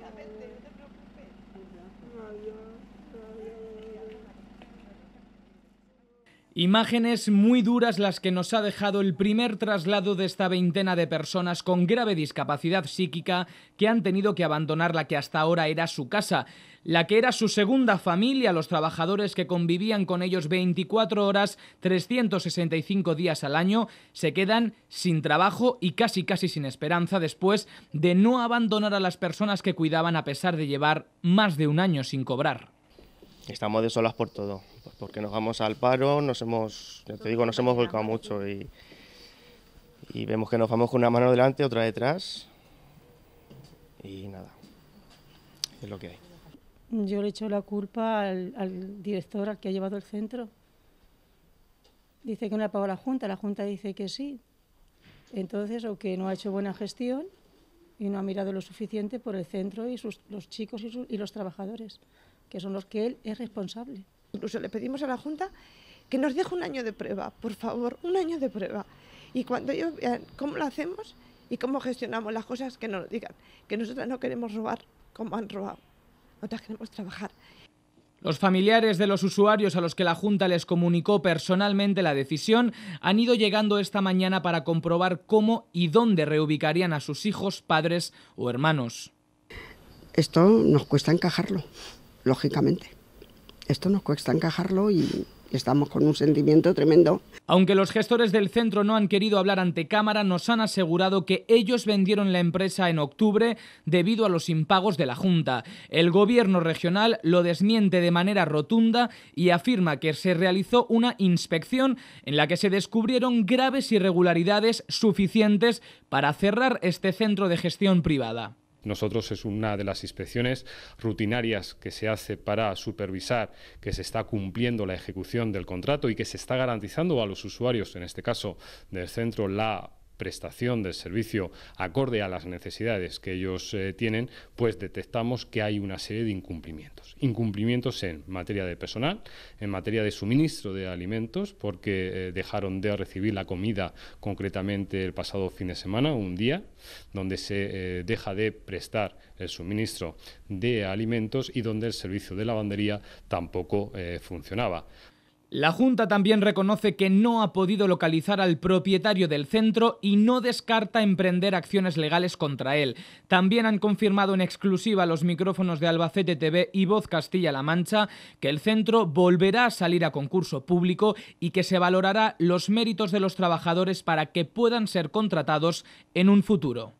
tranquilamente, no te preocupes. Imágenes muy duras las que nos ha dejado el primer traslado de esta veintena de personas con grave discapacidad psíquica que han tenido que abandonar la que hasta ahora era su casa, la que era su segunda familia, los trabajadores que convivían con ellos 24 horas, 365 días al año, se quedan sin trabajo y casi casi sin esperanza después de no abandonar a las personas que cuidaban a pesar de llevar más de un año sin cobrar estamos de solas por todo, pues porque nos vamos al paro, nos hemos, te digo, nos hemos volcado mucho y, vemos que nos vamos con una mano delante, otra detrás y nada, es lo que hay. Yo le echo la culpa al, director, al que ha llevado el centro. Dice que no le ha pagado la Junta, la Junta dice que sí. Entonces, o que no ha hecho buena gestión y no ha mirado lo suficiente por el centro y sus, los chicos y los trabajadores que son los que él es responsable. Incluso le pedimos a la Junta que nos deje un año de prueba, por favor, un año de prueba. Y cuando ellos vean cómo lo hacemos y cómo gestionamos las cosas, que nos digan, que nosotras no queremos robar como han robado, nosotras queremos trabajar. Los familiares de los usuarios a los que la Junta les comunicó personalmente la decisión han ido llegando esta mañana para comprobar cómo y dónde reubicarían a sus hijos, padres o hermanos. Esto nos cuesta encajarlo lógicamente. Esto nos cuesta encajarlo y, estamos con un sentimiento tremendo. Aunque los gestores del centro no han querido hablar ante cámara, nos han asegurado que ellos vendieron la empresa en octubre debido a los impagos de la Junta. El gobierno regional lo desmiente de manera rotunda y afirma que se realizó una inspección en la que se descubrieron graves irregularidades suficientes para cerrar este centro de gestión privada. Nosotros es una de las inspecciones rutinarias que se hace para supervisar que se está cumpliendo la ejecución del contrato y que se está garantizando a los usuarios, en este caso del centro, la prestación del servicio acorde a las necesidades que ellos eh, tienen, pues detectamos que hay una serie de incumplimientos. Incumplimientos en materia de personal, en materia de suministro de alimentos, porque eh, dejaron de recibir la comida concretamente el pasado fin de semana, un día, donde se eh, deja de prestar el suministro de alimentos y donde el servicio de lavandería tampoco funcionaba. La Junta también reconoce que no ha podido localizar al propietario del centro y no descarta emprender acciones legales contra él. También han confirmado en exclusiva los micrófonos de Albacete TV y Voz Castilla-La Mancha que el centro volverá a salir a concurso público y que se valorará los méritos de los trabajadores para que puedan ser contratados en un futuro.